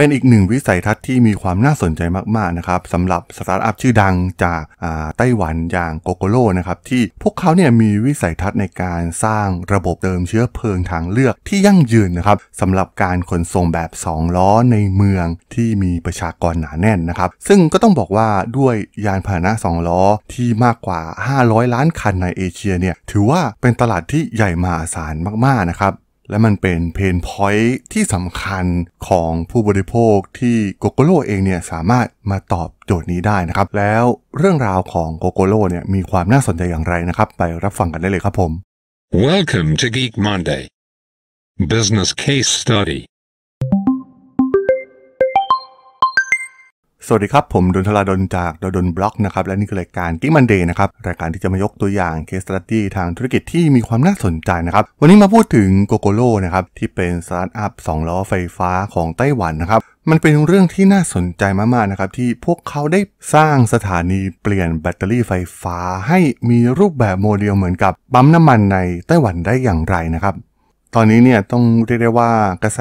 เป็นอีกหนึ่งวิสัยทัศน์ที่มีความน่าสนใจมากๆนะครับสำหรับสตาร์ทอัพชื่อดังจากไต้หวันอย่างโกโกโลนะครับที่พวกเขาเนี่ยมีวิสัยทัศน์ในการสร้างระบบเติมเชื้อเพลิงทางเลือกที่ยั่งยืนนะครับสำหรับการขนส่งแบบ 2 ล้อในเมืองที่มีประชากรหนาแน่นนะครับ ซึ่งก็ต้องบอกว่าด้วยยานพาหนะ2ล้อที่มากกว่า 500 ล้านคันในเอเชียเนี่ยถือว่าเป็นตลาดที่ใหญ่มหาศาลมากๆนะครับและมันเป็นเพนพอยท์ที่สำคัญของผู้บริโภคที่โกโกโลเองเนี่ยสามารถมาตอบโจทย์นี้ได้นะครับ แล้วเรื่องราวของโกโกโลเนี่ยมีความน่าสนใจอย่างไรนะครับ ไปรับฟังกันได้เลยครับผม Welcome to Geek Monday Business Case Study สวัสดีครับ ผมดนทลาดนจากดนบล็อกนะครับและนี่คือรายการกิ๊กมันเดย์นะครับรายการที่จะมายกตัวอย่างเคสตัดดี้ทางธุรกิจที่มีความน่าสนใจนะครับ วันนี้มาพูดถึงโกโกโลนะครับที่เป็นสตาร์ทอัพสองล้อไฟฟ้าของไต้หวันนะครับมันเป็นเรื่องที่น่าสนใจมาก ๆ นะครับที่พวกเขาได้สร้างสถานีเปลี่ยนแบตเตอรี่ไฟฟ้าให้มีรูปแบบโมเดลเหมือนกับปั๊มน้ำมันในไต้หวันได้อย่างไรนะครับตอนนี้เนี่ยต้องเรียกได้ว่ากระแส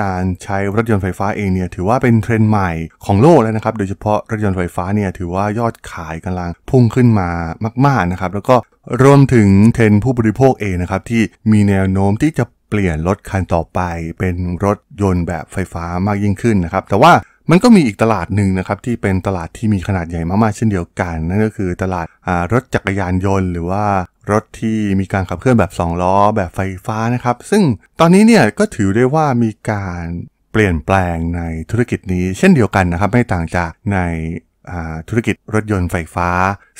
การใช้รถยนต์ไฟฟ้าเองเนี่ยถือว่าเป็นเทรนด์ใหม่ของโลกแล้วนะครับ โดยเฉพาะรถยนต์ไฟฟ้าเนี่ยถือว่ายอดขายกำลังพุ่งขึ้นมามากๆนะครับแล้วก็รวมถึงเทรนด์ผู้บริโภคเองนะครับที่มีแนวโน้มที่จะเปลี่ยนรถคันต่อไป เป็นรถยนต์แบบไฟฟ้ามากยิ่งขึ้นนะครับแต่ว่ามันก็มีอีกตลาดหนึ่งนะครับที่เป็นตลาดที่มีขนาดใหญ่มากๆ เช่นเดียวกันนั่นก็คือตลาดรถจักรยานยนต์ หรือว่ารถที่มีการขับเคลื่อนแบบ 2 ล้อ แบบไฟฟ้านะครับ ซึ่งตอนนี้เนี่ยก็ถือได้ว่ามีการเปลี่ยนแปลงในธุรกิจนี้เช่นเดียวกันนะครับไม่ต่างจากในธุรกิจรถยนต์ไฟฟ้า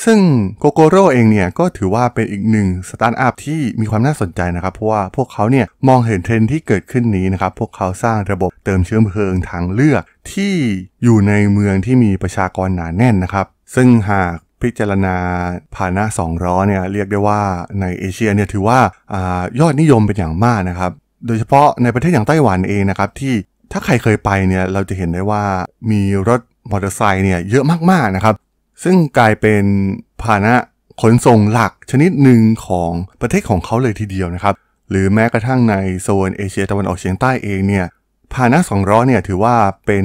ซึ่งโกโกโร่เองเนี่ยก็ถือว่าเป็นอีกหนึ่งสตาร์ทอัพ ที่มีความน่าสนใจนะครับ เพราะว่าพวกเขาเนี่ยมองเห็นเทรนที่เกิดขึ้นนี้นะครับ พวกเขาสร้างระบบเติมเชื้อเพลิงทางเลือกที่อยู่ในเมืองที่มีประชากรหนาแน่นนะครับ ซึ่งหากพิจารณาพาหนะสองล้อเนี่ยเรียกได้ว่าในเอเชียเนี่ยถือว่าอยอดนิยมเป็นอย่างมากนะครับโดยเฉพาะในประเทศอย่างไต้หวันเองนะครับที่ถ้าใครเคยไปเนี่ยเราจะเห็นได้ว่ามีรถมอเตอร์ไซค์เนี่ยเยอะมากๆนะครับซึ่งกลายเป็นพาหนะขนส่งหลักชนิดหนึ่งของประเทศของเขาเลยทีเดียวนะครับหรือแม้กระทั่งในโซนเอเชีย ตะวันออกเฉียงใต้เองเนี่ยพาหนะสองล้อเนี่ยถือว่าเป็น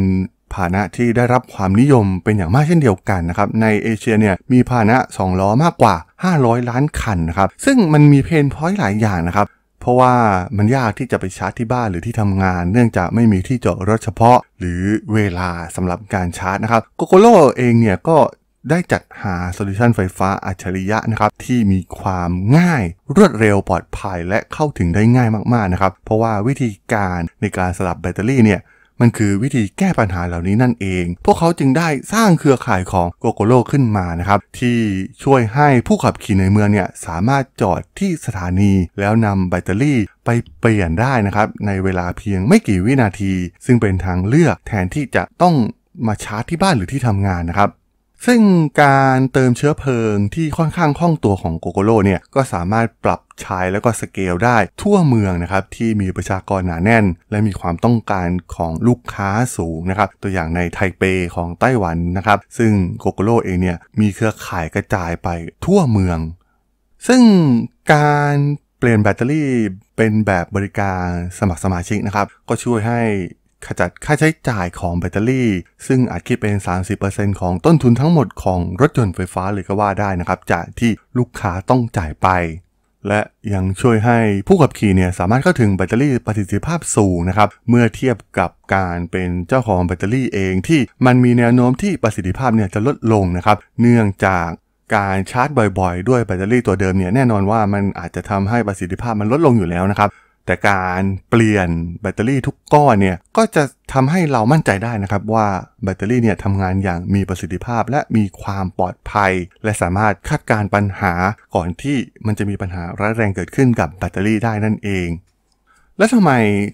พาหนะที่ได้รับความนิยมเป็นอย่างมากเช่นเดียวกันนะครับในเอเชียเนี่ยมีพาหนะ2ล้อมากกว่า 500 ล้านคันนะครับซึ่งมันมีเพนพอยต์หลายอย่างนะครับเพราะว่ามันยากที่จะไปชาร์จที่บ้านหรือที่ทำงาน เนื่องจากไม่มีที่จอดรถเฉพาะหรือเวลาสำหรับการชาร์จนะครับโกโกโลเองเนี่ยก็ได้จัดหาโซลูชันไฟฟ้าอัจฉริยะนะครับที่มีความง่ายรวดเร็วปลอดภัยและเข้าถึงได้ง่ายมากๆนะครับเพราะว่าวิธีการในการสลับแบตเตอรี่เนี่ยมันคือวิธีแก้ปัญหาเหล่านี้นั่นเอง พวกเขาจึงได้สร้างเครือข่ายของโกโกโลขึ้นมานะครับ ที่ช่วยให้ผู้ขับขี่ในเมืองเนี่ยสามารถจอดที่สถานี แล้วนำแบตเตอรี่ไปเปลี่ยนได้นะครับ ในเวลาเพียงไม่กี่วินาที ซึ่งเป็นทางเลือกแทนที่จะต้องมาชาร์จที่บ้านหรือที่ทำงานนะครับซึ่งการเติมเชื้อเพลิงที่ค่อนข้างคล่องตัวของโกโกโลเนี่ยก็สามารถปรับใช้แล้วก็สเกลได้ทั่วเมืองนะครับ ที่มีประชากรหนาแน่น และมีความต้องการของลูกค้าสูงนะครับ ตัวอย่างในไทเปของไต้หวันนะครับ ซึ่งโกโกโลเองเนี่ยมีเครือข่ายกระจายไปทั่วเมืองซึ่งการเปลี่ยนแบตเตอรี่เป็นแบบบริการสมัครสมาชิกนะครับก็ช่วยให้ขจัดค่าใช้จ่ายของแบตเตอรี่ ซึ่งอาจคิดเป็น 30%ของต้นทุนทั้งหมดของรถยนต์ไฟฟ้า เลยก็ว่าได้นะครับ จากที่ลูกค้าต้องจ่ายไป และยังช่วยให้ผู้ขับขี่เนี่ย สามารถเข้าถึงแบตเตอรี่ประสิทธิภาพสูงนะครับ เมื่อเทียบกับการเป็นเจ้าของแบตเตอรี่เอง ที่มันมีแนวโน้มที่ประสิทธิภาพเนี่ยจะลดลงนะครับ เนื่องจากการชาร์จบ่อยๆด้วยแบตเตอรี่ตัวเดิมเนี่ยแน่นอนว่ามันอาจจะทำให้ประสิทธิภาพมันลดลงอยู่แล้วนะครับแต่การเปลี่ยนแบตเตอรี่ทุกก้อนเนี่ยก็จะทำให้เรามั่นใจได้นะครับว่าแบตเตอรี่เนี่ยทำงานอย่างมีประสิทธิภาพและมีความปลอดภัย และสามารถคาดการปัญหาก่อนที่มันจะมีปัญหาร้ายแรงเกิดขึ้นกับแบตเตอรี่ได้นั่นเอง และทำไม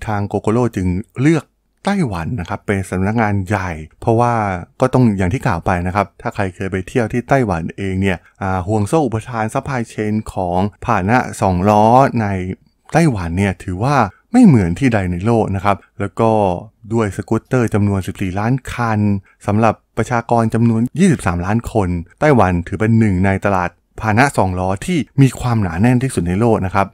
ทางโกโกโลจึงเลือก ไต้หวันนะครับเป็นสำนักงานใหญ่ เพราะว่าก็ต้องอย่างที่กล่าวไปนะครับถ้าใครเคยไปเที่ยวที่ไต้หวันเองเนี่ยห่วงโซ่อุปทานซัพพลายเชนของผ่านะสองล้อในไต้หวันเนี่ยถือว่าไม่เหมือนที่ใดในโลกนะครับ แล้วก็ด้วยสกูตเตอร์จำนวน 14 ล้านคันสำหรับประชากรจำนวน 23 ล้านคนไต้หวันถือเป็นหนึ่งในตลาดพาหนะสองล้อที่มีความหนาแน่นที่สุดในโลกนะครับ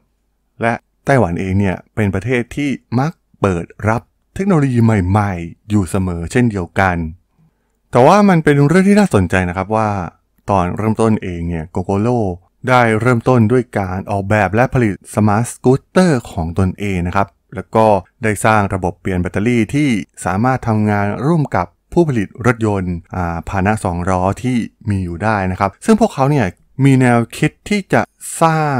และไต้หวันเองเนี่ยเป็นประเทศที่มักเปิดรับเทคโนโลยีใหม่ ๆ อยู่เสมอเช่นเดียวกัน แต่ว่ามันเป็นเรื่องที่น่าสนใจนะครับว่า ตอนเริ่มต้นเองเนี่ยโกโกโลได้เริ่มต้นด้วยการออกแบบและผลิตสมาร์ทสกูตเตอร์ของตนเองนะครับ แล้วก็ได้สร้างระบบเปลี่ยนแบตเตอรี่ที่สามารถทำงานร่วมกับผู้ผลิตรถยนต์พาหนะสองล้อที่มีอยู่ได้นะครับ ซึ่งพวกเขาเนี่ยมีแนวคิดที่จะสร้าง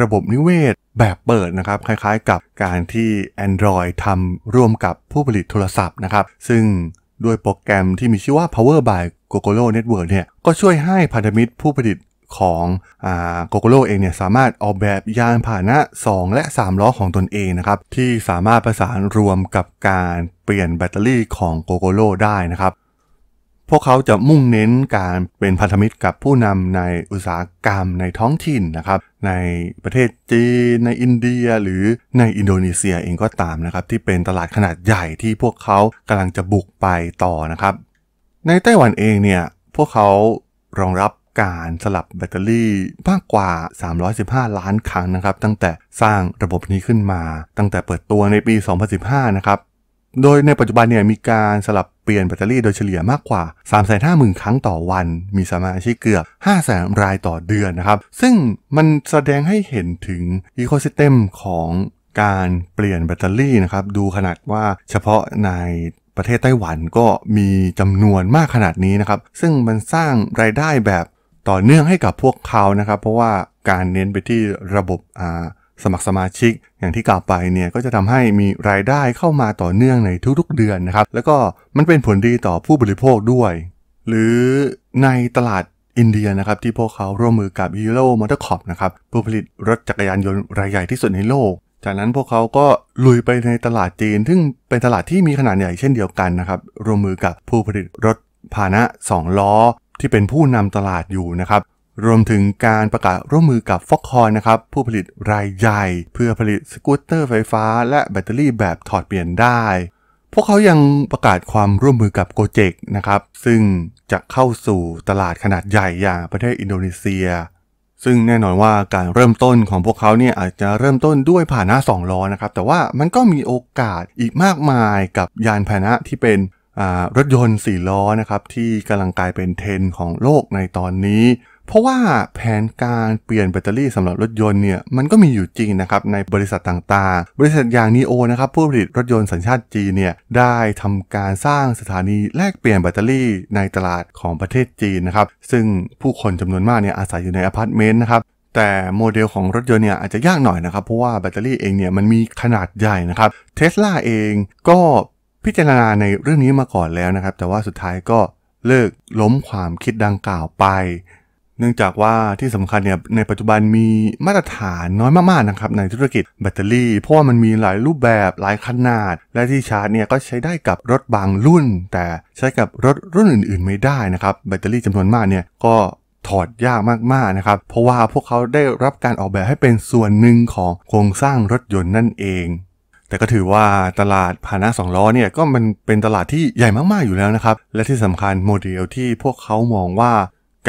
ระบบนิเวศแบบเปิดนะครับ คล้ายๆกับการที่ Android ทำร่วมกับผู้ผลิตโทรศัพท์นะครับ ซึ่งด้วยโปรแกรมที่มีชื่อว่า Power by g o g o l o Network เนี่ยก็ช่วยให้พันธมิตรผู้ผลิตของโกโกโลเองเนี่ยสามารถออกแบบยานพาหนะ2 และ 3 ล้อของตนเองนะครับที่สามารถประสานรวมกับการเปลี่ยนแบตเตอรี่ของโกโกโลได้นะครับ พวกเขาจะมุ่งเน้นการเป็นพันธมิตรกับผู้นำในอุตสาหกรรม ในท้องถิ่นนะครับในประเทศจีนในอินเดีย หรือในอินโดนีเซียเองก็ตามนะครับที่เป็นตลาดขนาดใหญ่ที่พวกเขากำลังจะบุกไปต่อนะครับ ในไต้หวันเองเนี่ยพวกเขารองรับการสลับแบตเตอรี่มากกว่า 315 ล้านครั้งนะครับ ตั้งแต่สร้างระบบนี้ขึ้นมาตั้งแต่เปิดตัวในปี 2015นะครับโดยในปัจจุบันเนี่ยมีการสลับเปลี่ยนแบตเตอรี่โดยเฉลี่ยมากกว่า 350,000 ครั้งต่อวัน มีสมาชิกเกือบ500,000 รายต่อเดือนนะครับซึ่งมันแสดงให้เห็นถึงอีโคซิสเต็มของการเปลี่ยนแบตเตอรี่นะครับดูขนาดว่าเฉพาะในประเทศไต้หวันก็มีจำนวนมากขนาดนี้นะครับซึ่งมันสร้างรายได้แบบต่อเนื่องให้กับพวกเขานะครับ เพราะว่าการเน้นไปที่ระบบสมัครสมาชิกอย่างที่กล่าวไปเนี่ยก็จะทำให้มีรายได้เข้ามาต่อเนื่องในทุกๆ เดือนนะครับ แล้วก็มันเป็นผลดีต่อผู้บริโภคด้วย หรือในตลาดอินเดียนะครับ ที่พวกเขาร่วมมือกับ Hero Motor Corp นะครับ ผู้ผลิตรถจักรยานยนต์รายใหญ่ที่สุดในโลก จากนั้นพวกเขาก็ลุยไปในตลาดจีน ซึ่งเป็นตลาดที่มีขนาดใหญ่เช่นเดียวกันนะครับร่วมมือกับผู้ผลิตรถพาหนะ2ล้อที่เป็นผู้นำตลาดอยู่นะครับ รวมถึงการประกาศร่วมมือกับฟ็อกคอนนะครับผู้ผลิตรายใหญ่เพื่อผลิตสกูตเตอร์ไฟฟ้า และแบตเตอรี่แบบถอดเปลี่ยนได้ พวกเขายังประกาศความร่วมมือกับโกเจกนะครับ ซึ่งจะเข้าสู่ตลาดขนาดใหญ่อย่างประเทศอินโดนีเซีย ซึ่งแน่นอนว่าการเริ่มต้นของพวกเขาเนี่ยอาจจะเริ่มต้นด้วยผ่านหน้า2ล้อนะครับแต่ว่ามันก็มีโอกาสอีกมากมายกับยานพาหนะที่เป็นรถยนต์สี่ล้อนะครับที่กำลังกลายเป็นเทรนของโลกในตอนนี้ เพราะว่าแผนการเปลี่ยนแบตเตอรี่สำหรับรถยนต์เนี่ยมันก็มีอยู่จริงนะครับในบริษัทต่างๆ บริษัทอย่างนีโอนะครับผู้ผลิตรถยนต์สัญชาติจีนเนี่ยได้ทำการสร้างสถานีแลกเปลี่ยนแบตเตอรี่ในตลาดของประเทศจีนนะครับซึ่งผู้คนจำนวนมากเนี่ยอาศัยอยู่ในอพาร์ตเมนต์นะครับแต่โมเดลของรถยนต์เนี่ยอาจจะยากหน่อยนะครับเพราะว่าแบตเตอรี่เองเนี่ยมันมีขนาดใหญ่นะครับเทสลาเองก็พิจารณาในเรื่องนี้มาก่อนแล้วนะครับ แต่ว่าสุดท้ายก็เลิกล้มความคิดดังกล่าวไป เนื่องจากว่าที่สำคัญเนี่ยในปัจจุบันมีมาตรฐานน้อยมากๆนะครับในธุรกิจแบตเตอรี่เพราะว่ามันมีหลายรูปแบบหลายขนาด และที่ชาร์จเนี่ยก็ใช้ได้กับรถบางรุ่น แต่ใช้กับรถรุ่นอื่นๆไม่ได้นะครับแบตเตอรี่จำนวนมากเนี่ยก็ถอดยากมากๆนะครับเพราะว่าพวกเขาได้รับการออกแบบให้เป็นส่วนหนึ่งของโครงสร้างรถยนต์นั่นเองแต่ก็ถือว่าตลาดพาหนะสองล้อเนี่ยก็มันเป็นตลาดที่ใหญ่มากๆอยู่แล้วนะครับและที่สำคัญโมเดลที่พวกเขามองว่า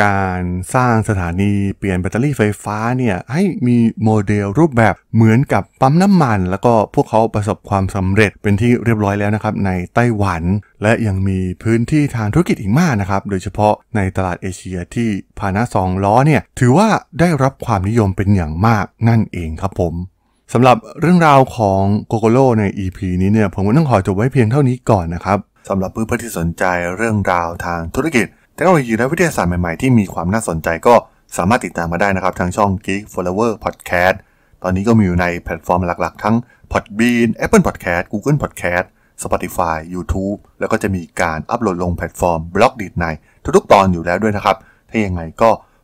การสร้างสถานีเปลี่ยนแบตเตอรี่ไฟฟ้าเนี่ยให้มีโมเดลรูปแบบเหมือนกับปั๊มน้ำมัน แล้วก็พวกเขาประสบความสำเร็จเป็นที่เรียบร้อยแล้วนะครับในไต้หวัน และยังมีพื้นที่ทางธุรกิจอีกมากนะครับโดยเฉพาะในตลาดเอเชียที่พานะสองล้อเนี่ยถือว่าได้รับความนิยมเป็นอย่างมากนั่นเองครับผมสำหรับเรื่องราวของโกโกโลใน EP นี้เนี่ยผมก็ต้องขอจบไว้เพียงเท่านี้ก่อนนะครับสำหรับเพื่อนๆที่สนใจเรื่องราวทางธุรกิจ เทคโนโลยีและวิทยาศาสตร์ใหม่ ๆ ที่มีความน่าสนใจก็สามารถติดตามมาได้นะครับ ทางช่อง Geek Flower Podcast ตอนนี้ก็มีอยู่ในแพลตฟอร์มหลัก ๆ ทั้ง Podbean Apple Podcast Google Podcast Spotify YouTube แล้วก็จะมีการอัปโหลดลงแพลตฟอร์มบล็อกดีดในทุกๆ ตอนอยู่แล้วด้วยนะครับ ถ้าอย่างไงก็